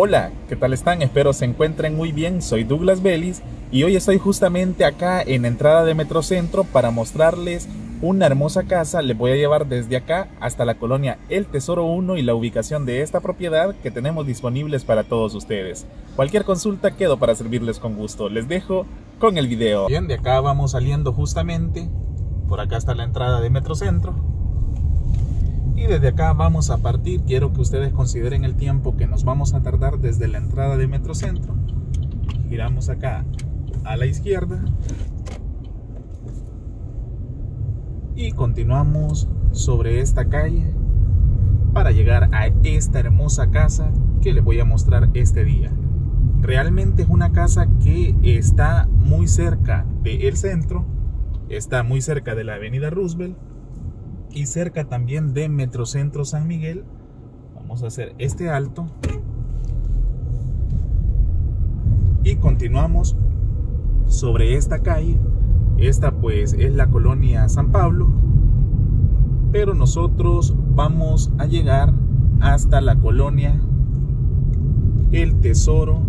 Hola, ¿qué tal están? Espero se encuentren muy bien. Soy Douglas Vélez y hoy estoy justamente acá en entrada de Metrocentro para mostrarles una hermosa casa. Les voy a llevar desde acá hasta la colonia El Tesoro 1 y la ubicación de esta propiedad que tenemos disponibles para todos ustedes. Cualquier consulta quedo para servirles con gusto. Les dejo con el video. Bien, de acá vamos saliendo justamente. Por acá está la entrada de Metrocentro y desde acá vamos a partir. Quiero que ustedes consideren el tiempo que nos vamos a tardar desde la entrada de Metrocentro. Giramos acá a la izquierda. Y continuamos sobre esta calle para llegar a esta hermosa casa que les voy a mostrar este día. Realmente es una casa que está muy cerca del centro, está muy cerca de la avenida Roosevelt y cerca también de Metrocentro San Miguel. Vamos a hacer este alto. Y continuamos sobre esta calle. Esta pues es la colonia San Pablo. Pero nosotros vamos a llegar hasta la colonia El Tesoro.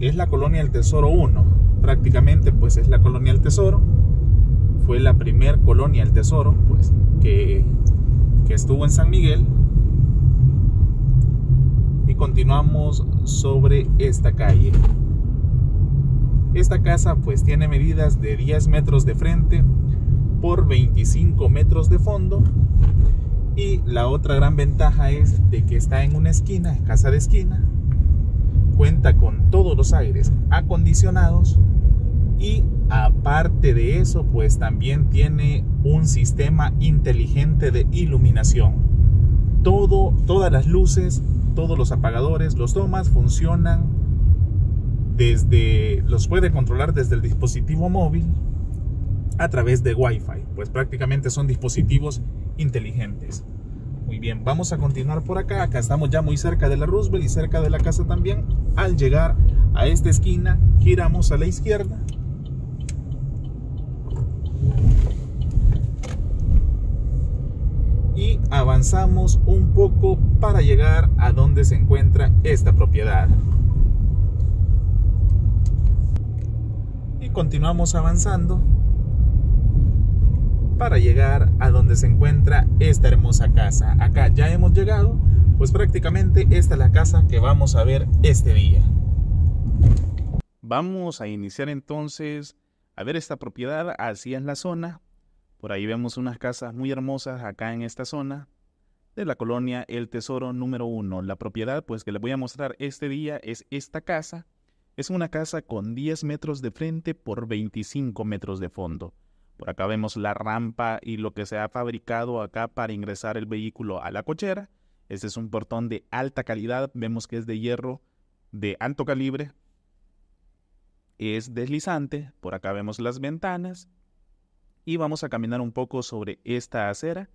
Es la colonia El Tesoro 1. Prácticamente pues es la colonia El Tesoro fue la primer colonia el Tesoro, pues, que, estuvo en San Miguel. Y continuamos sobre esta calle. Esta casa pues tiene medidas de 10 metros de frente por 25 metros de fondo. Y la otra gran ventaja es de que está en una esquina, casa de esquina. Cuenta con todos los aires acondicionados y aparte de eso, pues también tiene un sistema inteligente de iluminación. Todo, todas las luces, todos los apagadores, los tomas funcionan desde, los puede controlar desde el dispositivo móvil a través de Wi-Fi, pues prácticamente son dispositivos inteligentes. Muy bien, vamos a continuar por acá. Acá estamos ya muy cerca de la Roosevelt y cerca de la casa también. Al llegar a esta esquina, giramos a la izquierda y avanzamos un poco para llegar a donde se encuentra esta propiedad. Y continuamos avanzando para llegar a donde se encuentra esta hermosa casa. Acá ya hemos llegado, pues prácticamente esta es la casa que vamos a ver este día. Vamos a iniciar entonces a ver esta propiedad, así en la zona, por ahí vemos unas casas muy hermosas acá en esta zona de la colonia El Tesoro número 1. La propiedad pues que les voy a mostrar este día es esta casa. Es una casa con 10 metros de frente por 25 metros de fondo. Por acá vemos la rampa y lo que se ha fabricado acá para ingresar el vehículo a la cochera. Este es un portón de alta calidad, vemos que es de hierro de alto calibre. Es deslizante, por acá vemos las ventanas y vamos a caminar un poco sobre esta acera.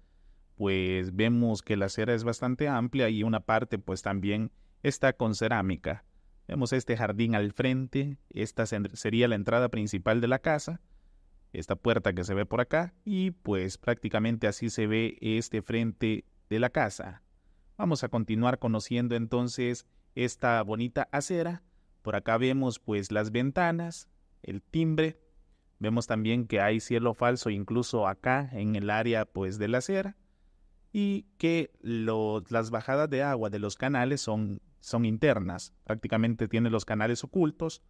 Pues vemos que la acera es bastante amplia y una parte pues también está con cerámica. Vemos este jardín al frente, esta sería la entrada principal de la casa, esta puerta que se ve por acá y pues prácticamente así se ve este frente de la casa. Vamos a continuar conociendo entonces esta bonita acera. Por acá vemos pues las ventanas, el timbre Vemos también que hay cielo falso incluso acá en el área pues de la sierra y que las bajadas de agua de los canales son, son internas, prácticamente tiene los canales ocultos.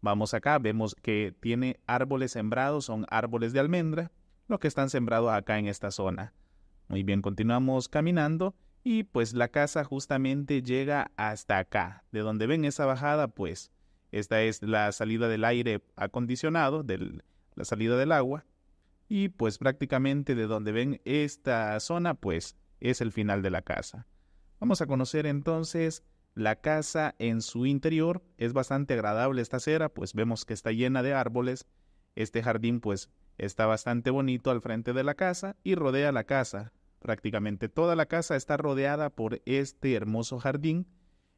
Vamos acá, vemos que tiene árboles sembrados, son árboles de almendra, los que están sembrados acá en esta zona. Muy bien, continuamos caminando y pues la casa justamente llega hasta acá, de donde ven esa bajada pues esta es la salida del aire acondicionado, de la salida del agua. Y pues prácticamente de donde ven esta zona, pues es el final de la casa. Vamos a conocer entonces la casa en su interior. Es bastante agradable esta acera, pues vemos que está llena de árboles. Este jardín pues está bastante bonito al frente de la casa y rodea la casa. Prácticamente toda la casa está rodeada por este hermoso jardín,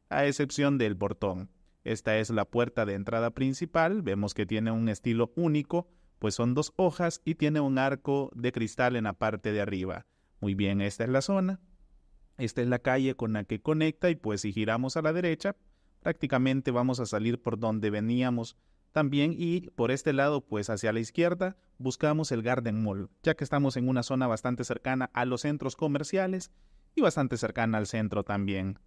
a excepción del portón. Esta es la puerta de entrada principal, vemos que tiene un estilo único, pues son dos hojas y tiene un arco de cristal en la parte de arriba. Muy bien, esta es la zona. Esta es la calle con la que conecta y pues si giramos a la derecha, prácticamente vamos a salir por donde veníamos también y por este lado, pues hacia la izquierda, buscamos el Garden Mall, ya que estamos en una zona bastante cercana a los centros comerciales y bastante cercana al centro también.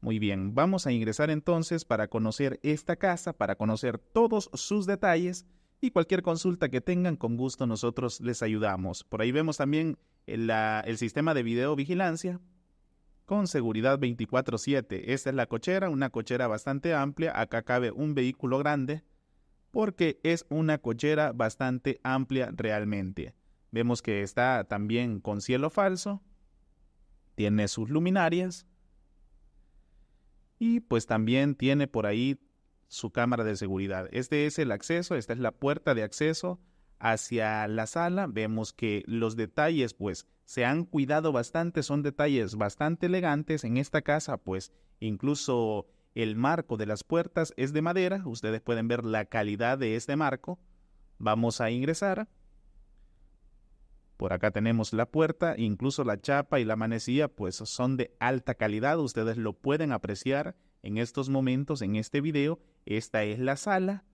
Muy bien, vamos a ingresar entonces para conocer esta casa, para conocer todos sus detalles y cualquier consulta que tengan, con gusto nosotros les ayudamos. Por ahí vemos también el, sistema de videovigilancia con seguridad 24/7. Esta es la cochera, una cochera bastante amplia. Acá cabe un vehículo grande porque es una cochera bastante amplia realmente. Vemos que está también con cielo falso, tiene sus luminarias y pues también tiene por ahí su cámara de seguridad. Este es el acceso, esta es la puerta de acceso hacia la sala. Vemos que los detalles pues se han cuidado bastante, son detalles bastante elegantes en esta casa, pues incluso el marco de las puertas es de madera, ustedes pueden ver la calidad de este marco. Vamos a ingresar. Por acá tenemos la puerta, incluso la chapa y la manecilla, pues son de alta calidad. Ustedes lo pueden apreciar en estos momentos, en este video. Esta es la sala.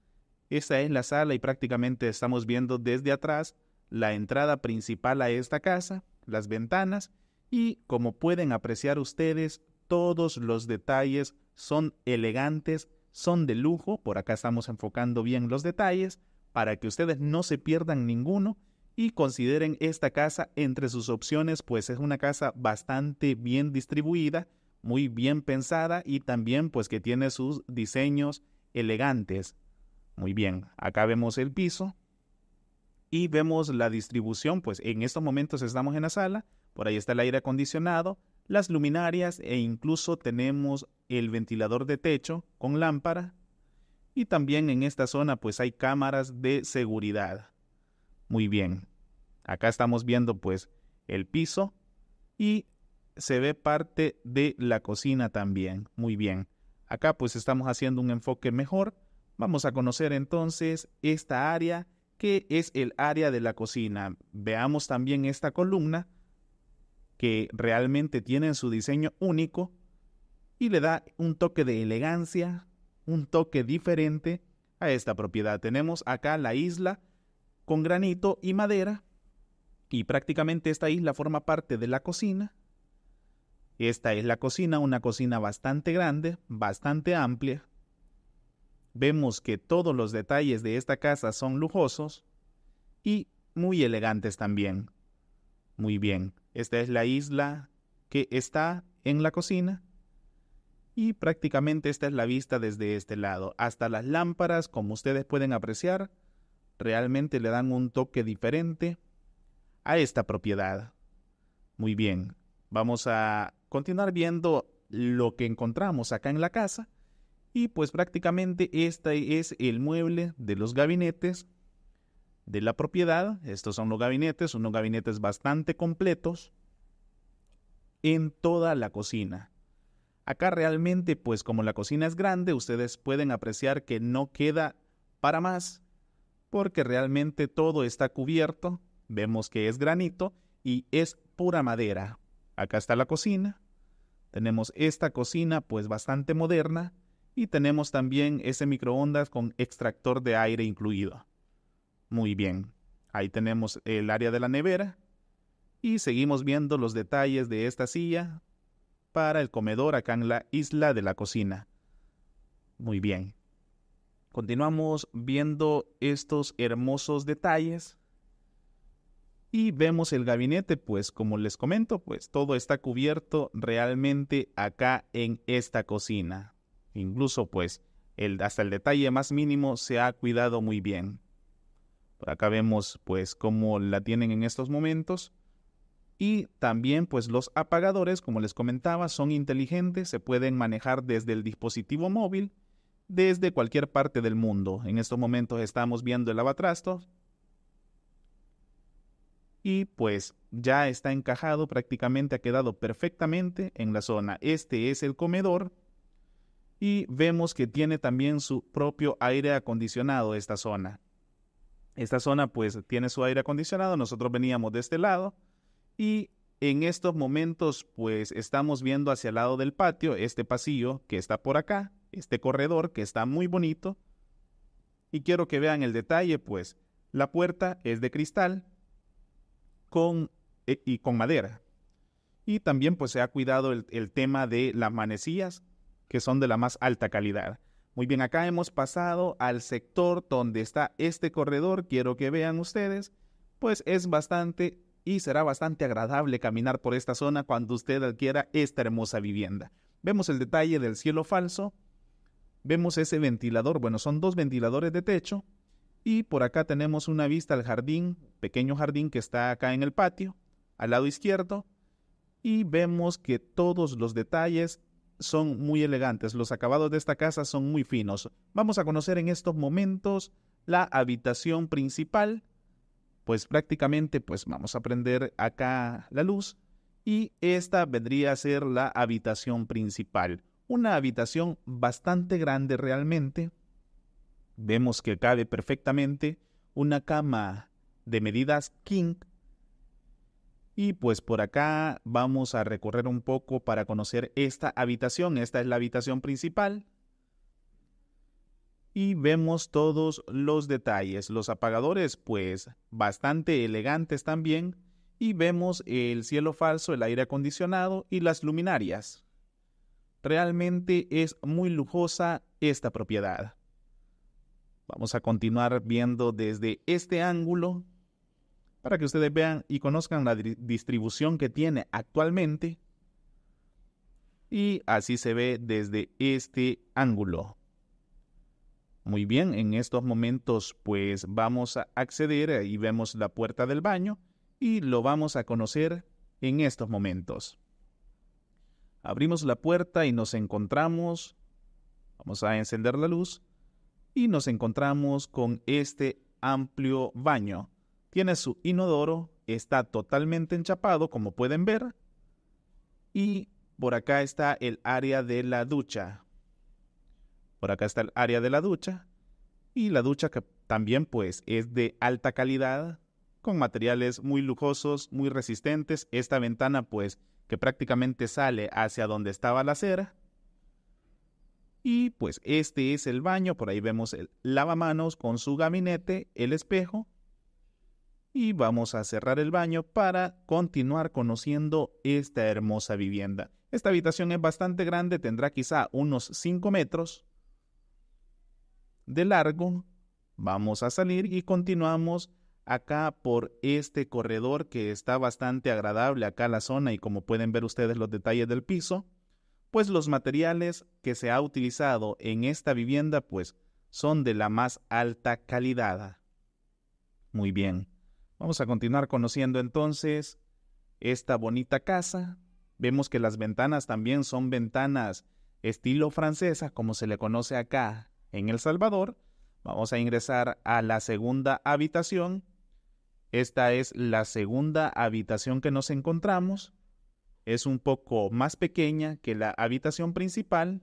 Esta es la sala y prácticamente estamos viendo desde atrás la entrada principal a esta casa, las ventanas y como pueden apreciar ustedes, todos los detalles son elegantes, son de lujo. Por acá estamos enfocando bien los detalles para que ustedes no se pierdan ninguno y consideren esta casa entre sus opciones, pues es una casa bastante bien distribuida, muy bien pensada y también pues que tiene sus diseños elegantes. Muy bien, acá vemos el piso y vemos la distribución, pues en estos momentos estamos en la sala, por ahí está el aire acondicionado, las luminarias e incluso tenemos el ventilador de techo con lámpara y también en esta zona pues hay cámaras de seguridad. Muy bien. Acá estamos viendo pues el piso y se ve parte de la cocina también. Muy bien. Acá pues estamos haciendo un enfoque mejor. Vamos a conocer entonces esta área que es el área de la cocina. Veamos también esta columna que realmente tiene su diseño único y le da un toque de elegancia, un toque diferente a esta propiedad. Tenemos acá la isla con granito y madera, y prácticamente esta isla forma parte de la cocina. Esta es la cocina, una cocina bastante grande, bastante amplia. Vemos que todos los detalles de esta casa son lujosos y muy elegantes también. Muy bien, esta es la isla que está en la cocina y prácticamente esta es la vista desde este lado. Hasta las lámparas, como ustedes pueden apreciar, realmente le dan un toque diferente a esta propiedad. Muy bien, vamos a continuar viendo lo que encontramos acá en la casa y pues prácticamente este es el mueble de los gabinetes de la propiedad. Estos son los gabinetes, unos gabinetes bastante completos en toda la cocina. Acá realmente, pues como la cocina es grande, ustedes pueden apreciar que no queda para más porque realmente todo está cubierto, vemos que es granito y es pura madera. Acá está la cocina, tenemos esta cocina pues bastante moderna y tenemos también ese microondas con extractor de aire incluido. Muy bien, ahí tenemos el área de la nevera y seguimos viendo los detalles de esta silla para el comedor acá en la isla de la cocina. Muy bien. Continuamos viendo estos hermosos detalles y vemos el gabinete, pues como les comento, pues todo está cubierto realmente acá en esta cocina. Incluso pues el, hasta el detalle más mínimo se ha cuidado muy bien. Por acá vemos pues cómo la tienen en estos momentos. Y también pues los apagadores, como les comentaba, son inteligentes, se pueden manejar desde el dispositivo móvil desde cualquier parte del mundo. En estos momentos estamos viendo el lavatrastos y pues ya está encajado prácticamente, ha quedado perfectamente en la zona. Este es el comedor y vemos que tiene también su propio aire acondicionado esta zona. Esta zona pues tiene su aire acondicionado, nosotros veníamos de este lado y en estos momentos pues estamos viendo hacia el lado del patio, este pasillo que está por acá, este corredor que está muy bonito. Y quiero que vean el detalle, pues la puerta es de cristal con, eh, y con madera. Y también pues se ha cuidado el, el tema de las manecillas, que son de la más alta calidad. Muy bien, acá hemos pasado al sector donde está este corredor. Quiero que vean ustedes, pues es bastante y será bastante agradable caminar por esta zona cuando usted adquiera esta hermosa vivienda. Vemos el detalle del cielo falso, vemos ese ventilador. Bueno, son dos ventiladores de techo y por acá tenemos una vista al jardín, pequeño jardín que está acá en el patio, al lado izquierdo, y vemos que todos los detalles son muy elegantes, los acabados de esta casa son muy finos. Vamos a conocer en estos momentos la habitación principal, pues prácticamente pues vamos a prender acá la luz y esta vendría a ser la habitación principal una habitación bastante grande realmente. Vemos que cabe perfectamente una cama de medidas king. Y pues por acá vamos a recorrer un poco para conocer esta habitación. Esta es la habitación principal. Y vemos todos los detalles. Los apagadores pues bastante elegantes también. Y vemos el cielo falso, el aire acondicionado y las luminarias. Realmente es muy lujosa esta propiedad. Vamos a continuar viendo desde este ángulo para que ustedes vean y conozcan la distribución que tiene actualmente. Y así se ve desde este ángulo. Muy bien, en estos momentos pues vamos a acceder y vemos la puerta del baño y lo vamos a conocer en estos momentos. Abrimos la puerta y nos encontramos, vamos a encender la luz, y nos encontramos con este amplio baño. Tiene su inodoro, está totalmente enchapado, como pueden ver, y por acá está el área de la ducha. Por acá está el área de la ducha. Y la ducha que también pues es de alta calidad, con materiales muy lujosos, muy resistentes. Esta ventana pues que prácticamente sale hacia donde estaba la acera. Y pues este es el baño, por ahí vemos el lavamanos con su gabinete, el espejo. Y vamos a cerrar el baño para continuar conociendo esta hermosa vivienda. Esta habitación es bastante grande, tendrá quizá unos 5 metros de largo. Vamos a salir y continuamos acá por este corredor que está bastante agradable acá la zona y como pueden ver ustedes los detalles del piso, pues los materiales que se ha utilizado en esta vivienda pues son de la más alta calidad. Muy bien, vamos a continuar conociendo entonces esta bonita casa. Vemos que las ventanas también son ventanas estilo francesa, como se le conoce acá en El Salvador. Vamos a ingresar a la segunda habitación esta es la segunda habitación que nos encontramos. Es un poco más pequeña que la habitación principal.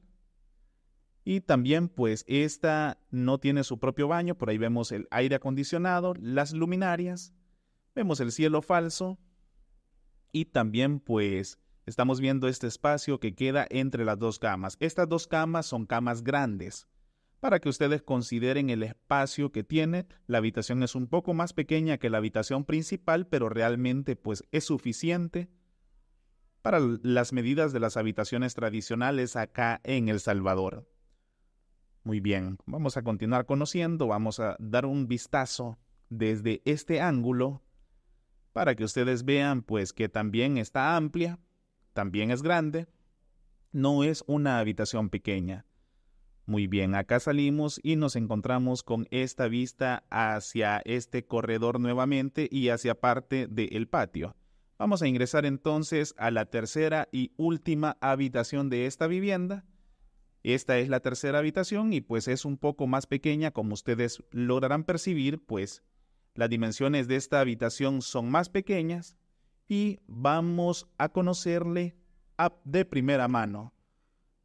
Y también pues esta no tiene su propio baño. Por ahí vemos el aire acondicionado, las luminarias. Vemos el cielo falso. Y también pues estamos viendo este espacio que queda entre las dos camas. Estas dos camas son camas grandes para que ustedes consideren el espacio que tiene. La habitación es un poco más pequeña que la habitación principal, pero realmente pues es suficiente para las medidas de las habitaciones tradicionales acá en El Salvador. Muy bien, vamos a continuar conociendo, vamos a dar un vistazo desde este ángulo para que ustedes vean pues que también está amplia, también es grande, no es una habitación pequeña. Muy bien, acá salimos y nos encontramos con esta vista hacia este corredor nuevamente y hacia parte del patio. Vamos a ingresar entonces a la tercera y última habitación de esta vivienda. Esta es la tercera habitación y pues es un poco más pequeña como ustedes lograrán percibir, pues las dimensiones de esta habitación son más pequeñas y vamos a conocerle de primera mano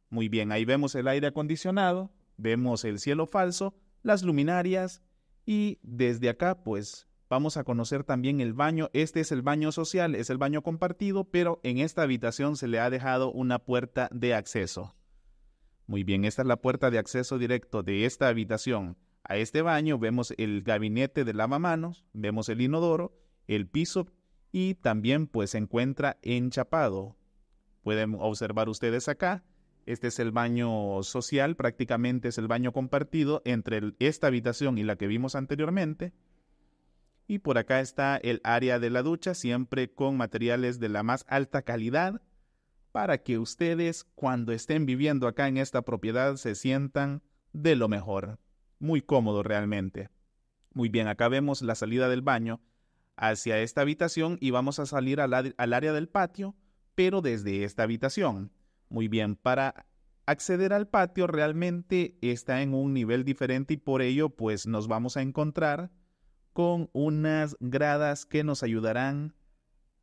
muy bien, ahí vemos el aire acondicionado, vemos el cielo falso, las luminarias y desde acá pues vamos a conocer también el baño. Este es el baño social, es el baño compartido, pero en esta habitación se le ha dejado una puerta de acceso. Muy bien, esta es la puerta de acceso directo de esta habitación. A este baño vemos el gabinete de lavamanos, vemos el inodoro, el piso y también pues se encuentra enchapado. Pueden observar ustedes acá este es el baño social, prácticamente es el baño compartido entre esta habitación y la que vimos anteriormente. Y por acá está el área de la ducha, siempre con materiales de la más alta calidad, para que ustedes cuando estén viviendo acá en esta propiedad se sientan de lo mejor. Muy cómodo realmente. Muy bien, acá vemos la salida del baño hacia esta habitación y vamos a salir al área del patio, pero desde esta habitación. Muy bien, para acceder al patio realmente está en un nivel diferente y por ello pues nos vamos a encontrar con unas gradas que nos ayudarán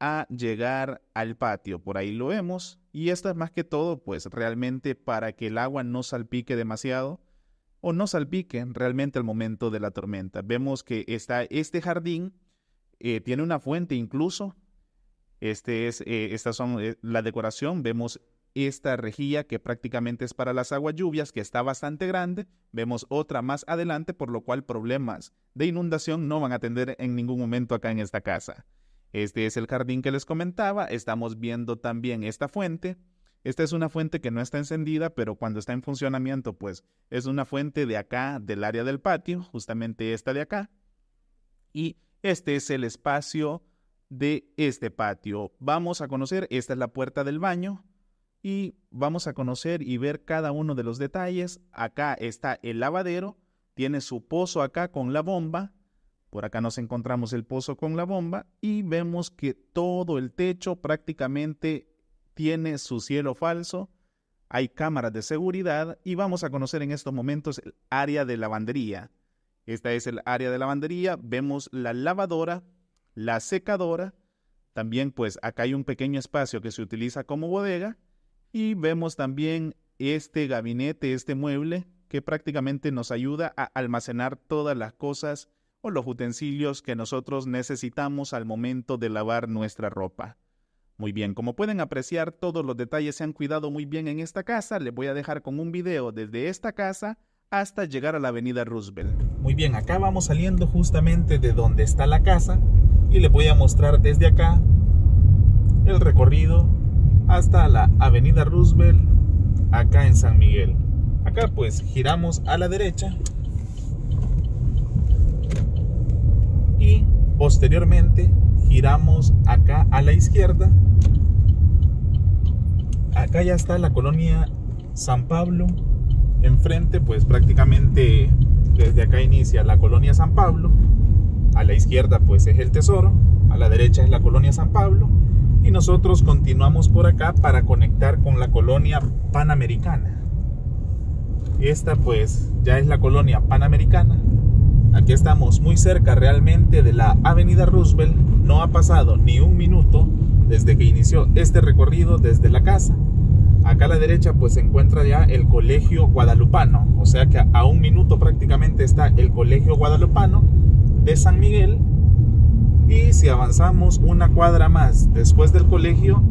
a llegar al patio. Por ahí lo vemos. Y esto es más que todo, pues realmente para que el agua no salpique demasiado o no salpique realmente al momento de la tormenta. Vemos que está este jardín, eh, tiene una fuente incluso. Este es, eh, son eh, la decoración. Vemos esta rejilla que prácticamente es para las aguas lluvias, que está bastante grande. Vemos otra más adelante, por lo cual problemas de inundación no van a tener en ningún momento acá en esta casa. Este es el jardín que les comentaba. Estamos viendo también esta fuente. Esta es una fuente que no está encendida, pero cuando está en funcionamiento, pues es una fuente de acá, del área del patio, justamente esta de acá. Y este es el espacio de este patio. Vamos a conocer, esta es la puerta del baño y vamos a conocer y ver cada uno de los detalles. Acá está el lavadero, tiene su pozo acá con la bomba. Por acá nos encontramos el pozo con la bomba y vemos que todo el techo prácticamente tiene su cielo falso. Hay cámaras de seguridad y vamos a conocer en estos momentos el área de lavandería. Esta es el área de lavandería. Vemos la lavadora, la secadora. También pues acá hay un pequeño espacio que se utiliza como bodega y vemos también este gabinete, este mueble, que prácticamente nos ayuda a almacenar todas las cosas o los utensilios que nosotros necesitamos al momento de lavar nuestra ropa. Muy bien, como pueden apreciar, todos los detalles se han cuidado muy bien en esta casa. Les voy a dejar con un video desde esta casa hasta llegar a la avenida Roosevelt. Muy bien, acá vamos saliendo justamente de donde está la casa y les voy a mostrar desde acá el recorrido hasta la Avenida Roosevelt, acá en San Miguel. Acá pues giramos a la derecha y posteriormente giramos acá a la izquierda. Acá ya está la colonia San Pablo. Enfrente pues prácticamente desde acá inicia la colonia San Pablo. A la izquierda pues es el tesoro. A la derecha es la colonia San Pablo y nosotros continuamos por acá para conectar con la colonia panamericana. Esta pues ya es la colonia panamericana. Aquí estamos muy cerca realmente de la avenida Roosevelt. No ha pasado ni un minuto desde que inició este recorrido desde la casa. Acá a la derecha pues se encuentra ya el colegio guadalupano. O sea que a un minuto prácticamente está el colegio guadalupano de San Miguel y si avanzamos una cuadra más después del colegio,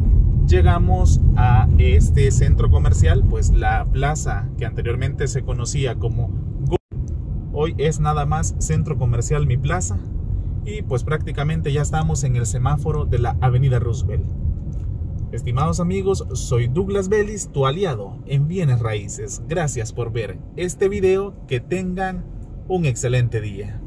llegamos a este centro comercial, pues la plaza que anteriormente se conocía como Go hoy es nada más centro comercial Mi Plaza y pues prácticamente ya estamos en el semáforo de la Avenida Roosevelt. Estimados amigos, soy Douglas Vélez, tu aliado en Bienes Raíces. Gracias por ver este video, que tengan un excelente día.